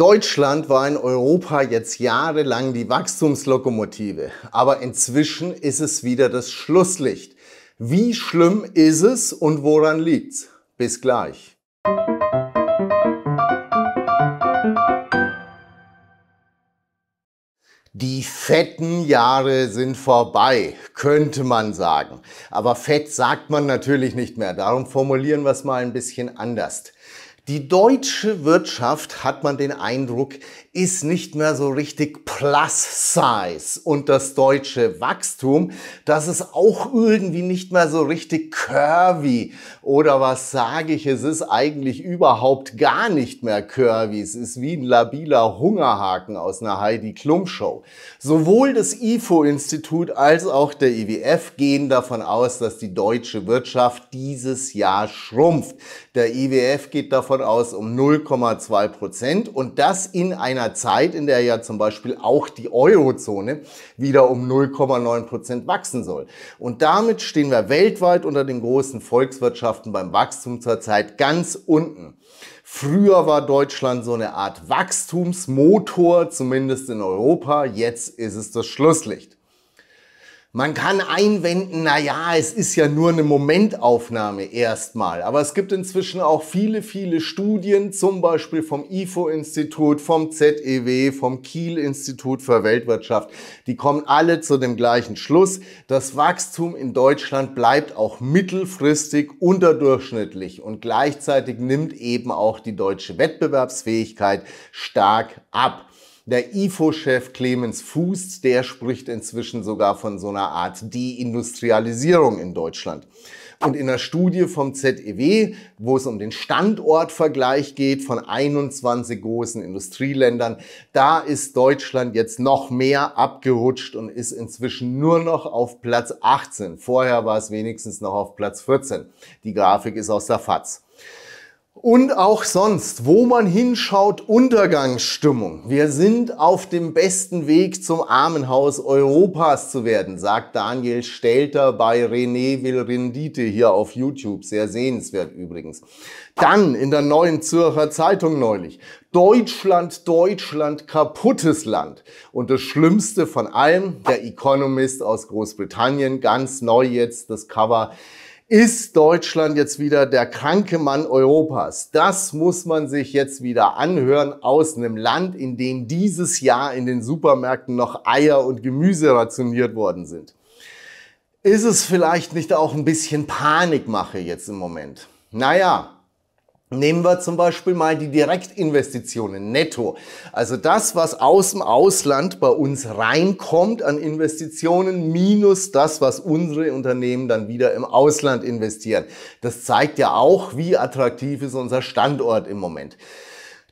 Deutschland war in Europa jetzt jahrelang die Wachstumslokomotive, aber inzwischen ist es wieder das Schlusslicht. Wie schlimm ist es und woran liegt's? Bis gleich. Die fetten Jahre sind vorbei, könnte man sagen. Aber fett sagt man natürlich nicht mehr. Darum formulieren wir es mal ein bisschen anders. Die deutsche Wirtschaft, hat man den Eindruck, ist nicht mehr so richtig Plus-Size. Und das deutsche Wachstum, das ist auch irgendwie nicht mehr so richtig curvy. Oder was sage ich, es ist eigentlich überhaupt gar nicht mehr curvy. Es ist wie ein labiler Hungerhaken aus einer Heidi Klum Show. Sowohl das IFO-Institut als auch der IWF gehen davon aus, dass die deutsche Wirtschaft dieses Jahr schrumpft. Der IWF geht davon Standort aus um 0,2 Prozent und das in einer Zeit, in der ja zum Beispiel auch die Eurozone wieder um 0,9 Prozent wachsen soll. Und damit stehen wir weltweit unter den großen Volkswirtschaften beim Wachstum zurzeit ganz unten. Früher war Deutschland so eine Art Wachstumsmotor, zumindest in Europa. Jetzt ist es das Schlusslicht. Man kann einwenden, na ja, es ist ja nur eine Momentaufnahme erstmal. Aber es gibt inzwischen auch viele, viele Studien, zum Beispiel vom IFO-Institut, vom ZEW, vom Kiel-Institut für Weltwirtschaft. Die kommen alle zu dem gleichen Schluss. Das Wachstum in Deutschland bleibt auch mittelfristig unterdurchschnittlich und gleichzeitig nimmt eben auch die deutsche Wettbewerbsfähigkeit stark ab. Der IFO-Chef Clemens Fuß, der spricht inzwischen sogar von so einer Art Deindustrialisierung in Deutschland. Und in einer Studie vom ZEW, wo es um den Standortvergleich geht von 21 großen Industrieländern, da ist Deutschland jetzt noch mehr abgerutscht und ist inzwischen nur noch auf Platz 18. Vorher war es wenigstens noch auf Platz 14. Die Grafik ist aus der FAZ. Und auch sonst, wo man hinschaut, Untergangsstimmung. Wir sind auf dem besten Weg zum Armenhaus Europas zu werden, sagt Daniel Stelter bei René Villrendite hier auf YouTube. Sehr sehenswert übrigens. Dann in der Neuen Zürcher Zeitung neulich. Deutschland, Deutschland, kaputtes Land. Und das Schlimmste von allem, der Economist aus Großbritannien, ganz neu jetzt das Cover ist Deutschland jetzt wieder der kranke Mann Europas? Das muss man sich jetzt wieder anhören aus einem Land, in dem dieses Jahr in den Supermärkten noch Eier und Gemüse rationiert worden sind. Ist es vielleicht nicht auch ein bisschen Panikmache jetzt im Moment? Naja, Nehmen wir zum Beispiel mal die Direktinvestitionen netto. Also das, was aus dem Ausland bei uns reinkommt an Investitionen, minus das, was unsere Unternehmen dann wieder im Ausland investieren. Das zeigt ja auch, wie attraktiv ist unser Standort im Moment.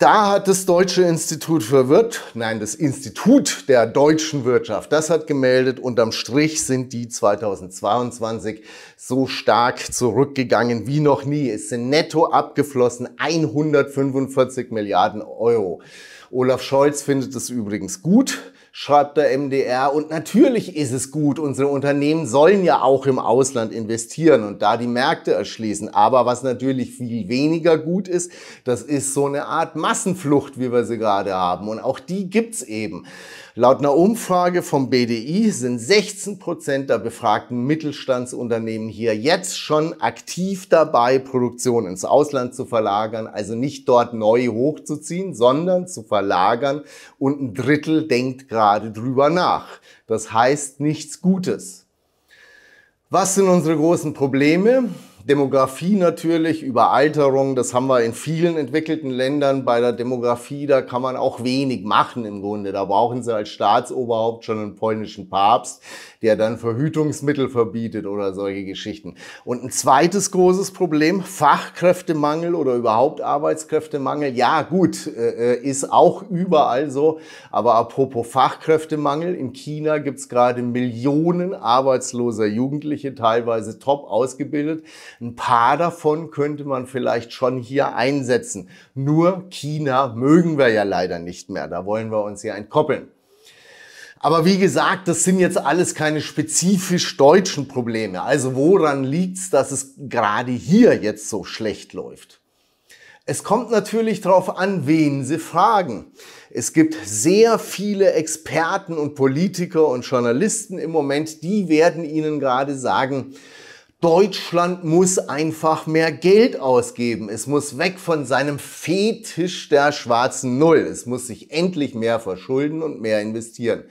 Da hat das Deutsche Institut für Wirtschaft, nein, das Institut der deutschen Wirtschaft, das hat gemeldet, unterm Strich sind die 2022 so stark zurückgegangen wie noch nie. Es sind netto abgeflossen 145 Milliarden Euro. Olaf Scholz findet es übrigens gut schreibt der MDR. Und natürlich ist es gut, unsere Unternehmen sollen ja auch im Ausland investieren und da die Märkte erschließen. Aber was natürlich viel weniger gut ist, das ist so eine Art Massenflucht, wie wir sie gerade haben. Und auch die gibt's eben. Laut einer Umfrage vom BDI sind 16 Prozent der befragten Mittelstandsunternehmen hier jetzt schon aktiv dabei, Produktion ins Ausland zu verlagern, also nicht dort neu hochzuziehen, sondern zu verlagern und ein Drittel denkt gerade drüber nach. Das heißt nichts Gutes. Was sind unsere großen Probleme? Demografie natürlich, Überalterung, das haben wir in vielen entwickelten Ländern. Bei der Demografie, da kann man auch wenig machen im Grunde. Da brauchen sie als Staatsoberhaupt schon einen polnischen Papst der dann Verhütungsmittel verbietet oder solche Geschichten. Und ein zweites großes Problem, Fachkräftemangel oder überhaupt Arbeitskräftemangel, ja gut, äh, äh, ist auch überall so. Aber apropos Fachkräftemangel, in China gibt's gerade Millionen arbeitsloser Jugendliche, teilweise top ausgebildet. Ein paar davon könnte man vielleicht schon hier einsetzen. Nur China mögen wir ja leider nicht mehr. Da wollen wir uns ja entkoppeln. Aber wie gesagt, das sind jetzt alles keine spezifisch deutschen Probleme. Also woran liegt's, dass es gerade hier jetzt so schlecht läuft? Es kommt natürlich darauf an, wen Sie fragen. Es gibt sehr viele Experten und Politiker und Journalisten im Moment, die werden Ihnen gerade sagen, Deutschland muss einfach mehr Geld ausgeben. Es muss weg von seinem Fetisch der schwarzen Null. Es muss sich endlich mehr verschulden und mehr investieren.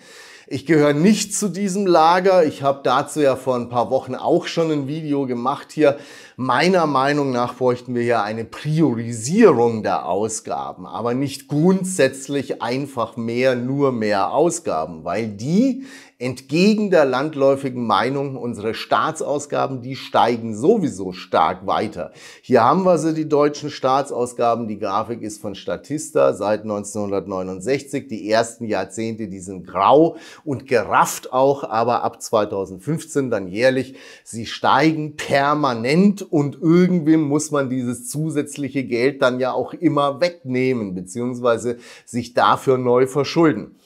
Ich gehöre nicht zu diesem Lager. Ich habe dazu ja vor ein paar Wochen auch schon ein Video gemacht hier. Meiner Meinung nach bräuchten wir hier eine Priorisierung der Ausgaben, aber nicht grundsätzlich einfach mehr, nur mehr Ausgaben, weil die Entgegen der landläufigen Meinung, unsere Staatsausgaben, die steigen sowieso stark weiter. Hier haben wir sie, die deutschen Staatsausgaben. Die Grafik ist von Statista seit 1969. Die ersten Jahrzehnte, die sind grau und gerafft auch, aber ab 2015 dann jährlich. Sie steigen permanent und irgendwie muss man dieses zusätzliche Geld dann ja auch immer wegnehmen, beziehungsweise sich dafür neu verschulden.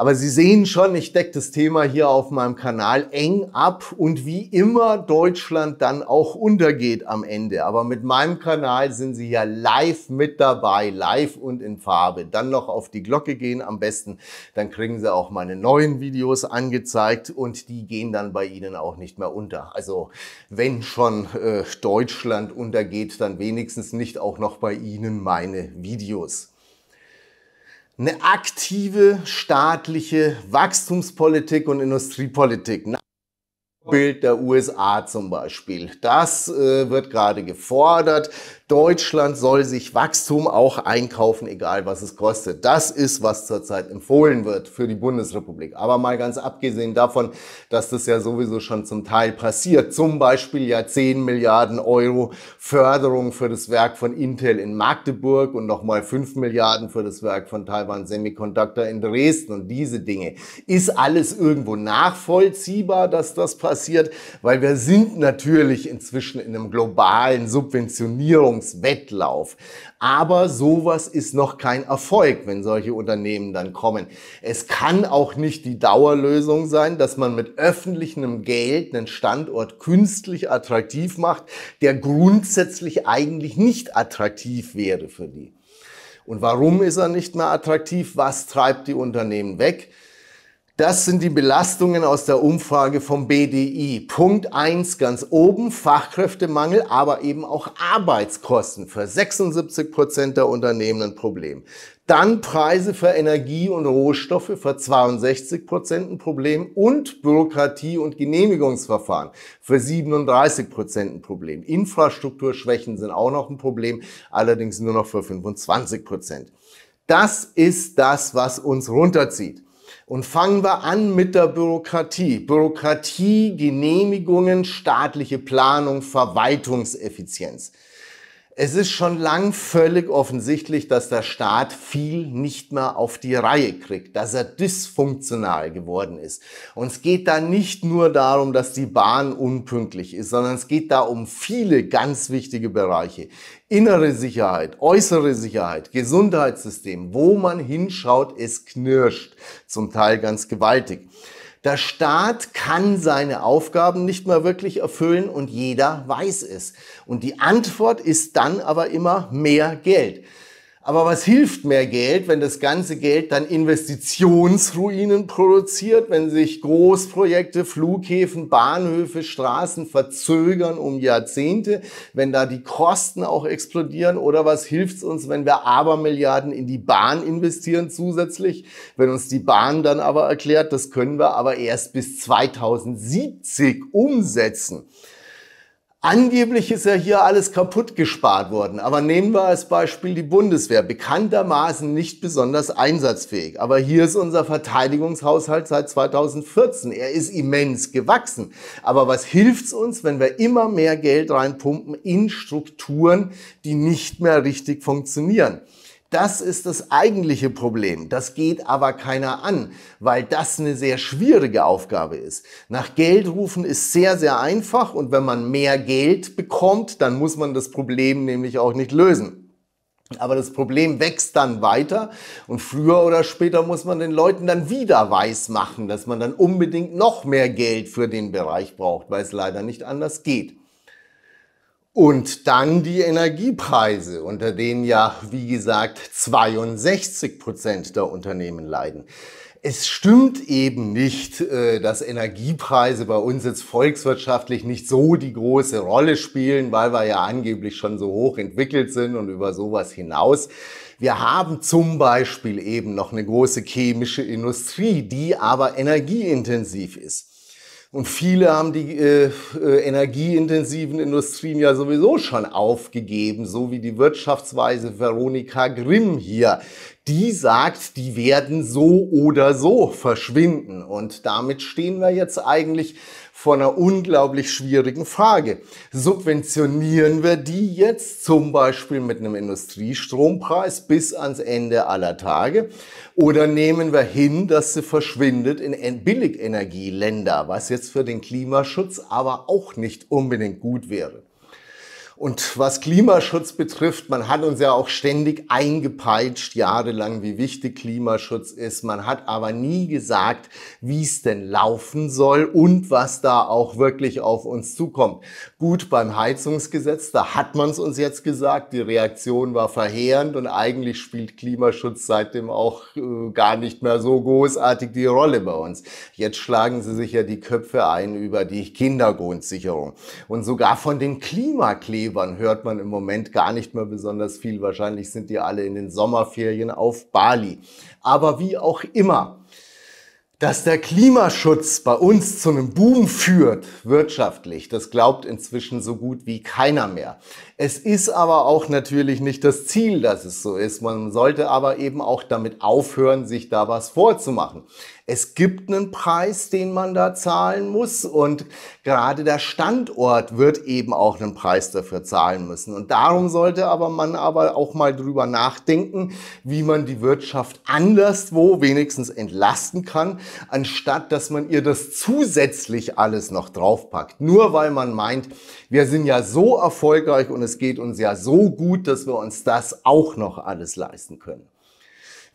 Aber Sie sehen schon, ich decke das Thema hier auf meinem Kanal eng ab und wie immer Deutschland dann auch untergeht am Ende. Aber mit meinem Kanal sind Sie ja live mit dabei, live und in Farbe. Dann noch auf die Glocke gehen am besten, dann kriegen Sie auch meine neuen Videos angezeigt und die gehen dann bei Ihnen auch nicht mehr unter. Also wenn schon äh, Deutschland untergeht, dann wenigstens nicht auch noch bei Ihnen meine Videos eine aktive staatliche Wachstumspolitik und Industriepolitik. Bild der USA zum Beispiel. Das äh, wird gerade gefordert. Deutschland soll sich Wachstum auch einkaufen, egal was es kostet. Das ist, was zurzeit empfohlen wird für die Bundesrepublik. Aber mal ganz abgesehen davon, dass das ja sowieso schon zum Teil passiert. Zum Beispiel ja 10 Milliarden Euro Förderung für das Werk von Intel in Magdeburg und nochmal 5 Milliarden für das Werk von Taiwan Semiconductor in Dresden und diese Dinge. Ist alles irgendwo nachvollziehbar, dass das passiert? Weil wir sind natürlich inzwischen in einem globalen Subventionierung Leistungswettlauf. Aber sowas ist noch kein Erfolg, wenn solche Unternehmen dann kommen. Es kann auch nicht die Dauerlösung sein, dass man mit öffentlichem Geld einen Standort künstlich attraktiv macht, der grundsätzlich eigentlich nicht attraktiv wäre für die. Und warum ist er nicht mehr attraktiv? Was treibt die Unternehmen weg? Das sind die Belastungen aus der Umfrage vom BDI. Punkt 1 ganz oben, Fachkräftemangel, aber eben auch Arbeitskosten für 76 Prozent der Unternehmen ein Problem. Dann Preise für Energie und Rohstoffe für 62 Prozent ein Problem und Bürokratie und Genehmigungsverfahren für 37 Prozent ein Problem. Infrastrukturschwächen sind auch noch ein Problem, allerdings nur noch für 25 Prozent. Das ist das, was uns runterzieht. Und fangen wir an mit der Bürokratie. Bürokratie, Genehmigungen, staatliche Planung, Verwaltungseffizienz. Es ist schon lang völlig offensichtlich, dass der Staat viel nicht mehr auf die Reihe kriegt, dass er dysfunktional geworden ist. Und es geht da nicht nur darum, dass die Bahn unpünktlich ist, sondern es geht da um viele ganz wichtige Bereiche. Innere Sicherheit, äußere Sicherheit, Gesundheitssystem, wo man hinschaut, es knirscht, zum Teil ganz gewaltig. Der Staat kann seine Aufgaben nicht mehr wirklich erfüllen und jeder weiß es. Und die Antwort ist dann aber immer mehr Geld. Aber was hilft mehr Geld, wenn das ganze Geld dann Investitionsruinen produziert, wenn sich Großprojekte, Flughäfen, Bahnhöfe, Straßen verzögern um Jahrzehnte, wenn da die Kosten auch explodieren? Oder was hilft's uns, wenn wir Abermilliarden in die Bahn investieren zusätzlich? Wenn uns die Bahn dann aber erklärt, das können wir aber erst bis 2070 umsetzen. Angeblich ist ja hier alles kaputt gespart worden, aber nehmen wir als Beispiel die Bundeswehr, bekanntermaßen nicht besonders einsatzfähig. Aber hier ist unser Verteidigungshaushalt seit 2014. Er ist immens gewachsen. Aber was hilft's uns, wenn wir immer mehr Geld reinpumpen in Strukturen, die nicht mehr richtig funktionieren? Das ist das eigentliche Problem. Das geht aber keiner an, weil das eine sehr schwierige Aufgabe ist. Nach Geld rufen ist sehr, sehr einfach und wenn man mehr Geld bekommt, dann muss man das Problem nämlich auch nicht lösen. Aber das Problem wächst dann weiter und früher oder später muss man den Leuten dann wieder weiß machen, dass man dann unbedingt noch mehr Geld für den Bereich braucht, weil es leider nicht anders geht. Und dann die Energiepreise, unter denen ja, wie gesagt, 62 Prozent der Unternehmen leiden. Es stimmt eben nicht, äh, dass Energiepreise bei uns jetzt volkswirtschaftlich nicht so die große Rolle spielen, weil wir ja angeblich schon so hoch entwickelt sind und über sowas hinaus. Wir haben zum Beispiel eben noch eine große chemische Industrie, die aber energieintensiv ist. Und viele haben die äh, äh, energieintensiven Industrien ja sowieso schon aufgegeben, so wie die Wirtschaftsweise Veronika Grimm hier. Die sagt, die werden so oder so verschwinden. Und damit stehen wir jetzt eigentlich vor einer unglaublich schwierigen Frage. Subventionieren wir die jetzt zum Beispiel mit einem Industriestrompreis bis ans Ende aller Tage oder nehmen wir hin, dass sie verschwindet in Billigenergieländer, was jetzt für den Klimaschutz aber auch nicht unbedingt gut wäre? Und was Klimaschutz betrifft, man hat uns ja auch ständig eingepeitscht, jahrelang, wie wichtig Klimaschutz ist. Man hat aber nie gesagt, wie es denn laufen soll und was da auch wirklich auf uns zukommt. Gut, beim Heizungsgesetz, da hat man es uns jetzt gesagt, die Reaktion war verheerend und eigentlich spielt Klimaschutz seitdem auch äh, gar nicht mehr so großartig die Rolle bei uns. Jetzt schlagen sie sich ja die Köpfe ein über die Kindergrundsicherung und sogar von den Klimaklebern Urhebern hört man im Moment gar nicht mehr besonders viel. Wahrscheinlich sind die alle in den Sommerferien auf Bali. Aber wie auch immer, dass der Klimaschutz bei uns zu einem Boom führt, wirtschaftlich, das glaubt inzwischen so gut wie keiner mehr. Es ist aber auch natürlich nicht das Ziel, dass es so ist. Man sollte aber eben auch damit aufhören, sich da was vorzumachen. Es gibt einen Preis, den man da zahlen muss und gerade der Standort wird eben auch einen Preis dafür zahlen müssen. Und darum sollte aber man aber auch mal drüber nachdenken, wie man die Wirtschaft anderswo wenigstens entlasten kann, anstatt dass man ihr das zusätzlich alles noch draufpackt. Nur weil man meint, wir sind ja so erfolgreich und es geht uns ja so gut, dass wir uns das auch noch alles leisten können.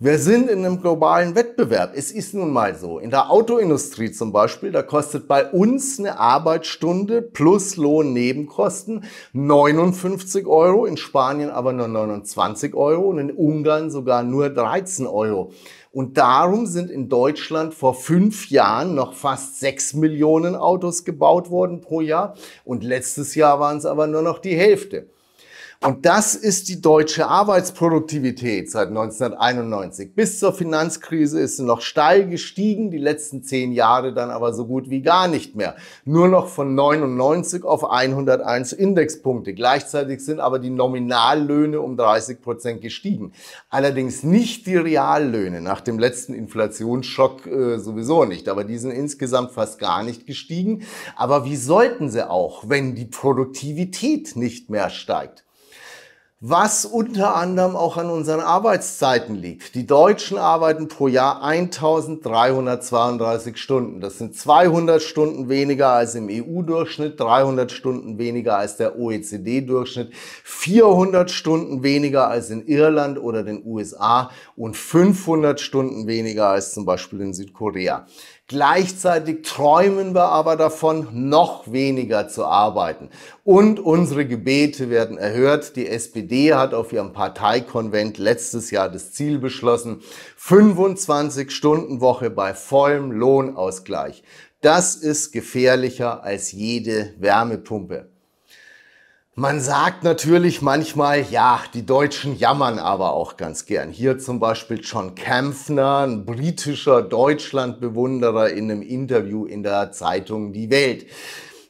Wir sind in einem globalen Wettbewerb. Es ist nun mal so. In der Autoindustrie zum Beispiel, da kostet bei uns eine Arbeitsstunde plus Lohnnebenkosten 59 Euro, in Spanien aber nur 29 Euro und in Ungarn sogar nur 13 Euro. Und darum sind in Deutschland vor fünf Jahren noch fast sechs Millionen Autos gebaut worden pro Jahr. Und letztes Jahr waren es aber nur noch die Hälfte. Und das ist die deutsche Arbeitsproduktivität seit 1991. Bis zur Finanzkrise ist sie noch steil gestiegen, die letzten zehn Jahre dann aber so gut wie gar nicht mehr. Nur noch von 99 auf 101 Indexpunkte. Gleichzeitig sind aber die Nominallöhne um 30 Prozent gestiegen. Allerdings nicht die Reallöhne, nach dem letzten Inflationsschock äh, sowieso nicht. Aber die sind insgesamt fast gar nicht gestiegen. Aber wie sollten sie auch, wenn die Produktivität nicht mehr steigt? was unter anderem auch an unseren Arbeitszeiten liegt. Die Deutschen arbeiten pro Jahr 1332 Stunden. Das sind 200 Stunden weniger als im EU-Durchschnitt, 300 Stunden weniger als der OECD-Durchschnitt, 400 Stunden weniger als in Irland oder den USA und 500 Stunden weniger als zum Beispiel in Südkorea. Gleichzeitig träumen wir aber davon, noch weniger zu arbeiten. Und unsere Gebete werden erhört. Die SPD hat auf ihrem Parteikonvent letztes Jahr das Ziel beschlossen, 25 Stunden Woche bei vollem Lohnausgleich. Das ist gefährlicher als jede Wärmepumpe. Man sagt natürlich manchmal, ja, die Deutschen jammern aber auch ganz gern. Hier zum Beispiel John Kempfner, ein britischer Deutschlandbewunderer in einem Interview in der Zeitung Die Welt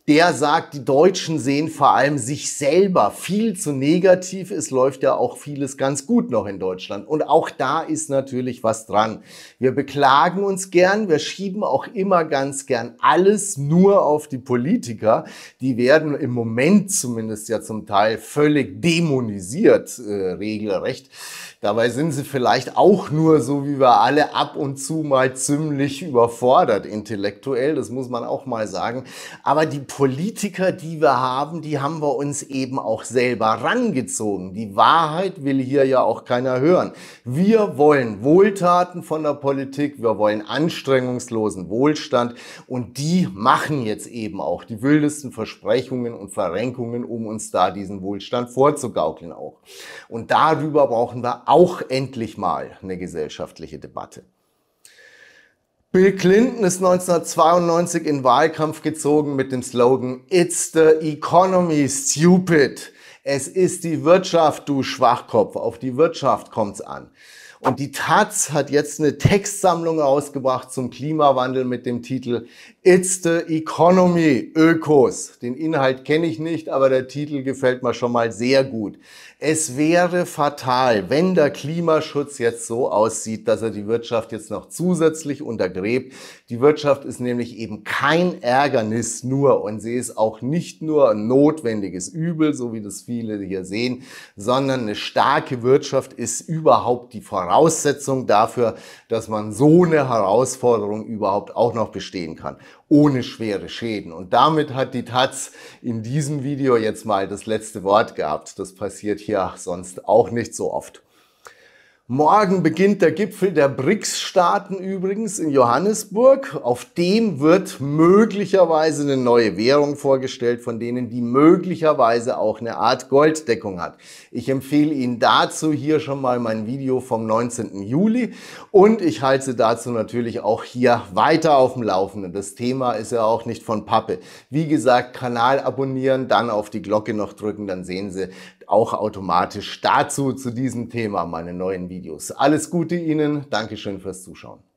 der sagt, die Deutschen sehen vor allem sich selber viel zu negativ. Es läuft ja auch vieles ganz gut noch in Deutschland. Und auch da ist natürlich was dran. Wir beklagen uns gern, wir schieben auch immer ganz gern alles nur auf die Politiker. Die werden im Moment zumindest ja zum Teil völlig dämonisiert, äh, regelrecht. Dabei sind sie vielleicht auch nur so, wie wir alle, ab und zu mal ziemlich überfordert intellektuell. Das muss man auch mal sagen. Aber die Politiker, die wir haben, die haben wir uns eben auch selber rangezogen. Die Wahrheit will hier ja auch keiner hören. Wir wollen Wohltaten von der Politik, wir wollen anstrengungslosen Wohlstand und die machen jetzt eben auch die wildesten Versprechungen und Verrenkungen, um uns da diesen Wohlstand vorzugaukeln auch. Und darüber brauchen wir auch endlich mal eine gesellschaftliche Debatte. Bill Clinton ist 1992 in Wahlkampf gezogen mit dem Slogan It's the economy, stupid. Es ist die Wirtschaft, du Schwachkopf. Auf die Wirtschaft kommt's an. Und die Taz hat jetzt eine Textsammlung ausgebracht zum Klimawandel mit dem Titel It's the Economy, Ökos. Den Inhalt kenne ich nicht, aber der Titel gefällt mir schon mal sehr gut es wäre fatal, wenn der Klimaschutz jetzt so aussieht, dass er die Wirtschaft jetzt noch zusätzlich untergräbt. Die Wirtschaft ist nämlich eben kein Ärgernis nur und sie ist auch nicht nur ein notwendiges Übel, so wie das viele hier sehen, sondern eine starke Wirtschaft ist überhaupt die Voraussetzung dafür, dass man so eine Herausforderung überhaupt auch noch bestehen kann ohne schwere Schäden. Und damit hat die Taz in diesem Video jetzt mal das letzte Wort gehabt. Das passiert hier sonst auch nicht so oft. Morgen beginnt der Gipfel der BRICS-Staaten übrigens in Johannesburg. Auf dem wird möglicherweise eine neue Währung vorgestellt, von denen die möglicherweise auch eine Art Golddeckung hat. Ich empfehle Ihnen dazu hier schon mal mein Video vom 19. Juli und ich halte dazu natürlich auch hier weiter auf dem Laufenden. Das Thema ist ja auch nicht von Pappe. Wie gesagt, Kanal abonnieren, dann auf die Glocke noch drücken, dann sehen Sie, auch automatisch dazu zu diesem Thema meine neuen Videos. Alles Gute Ihnen, Dankeschön fürs Zuschauen.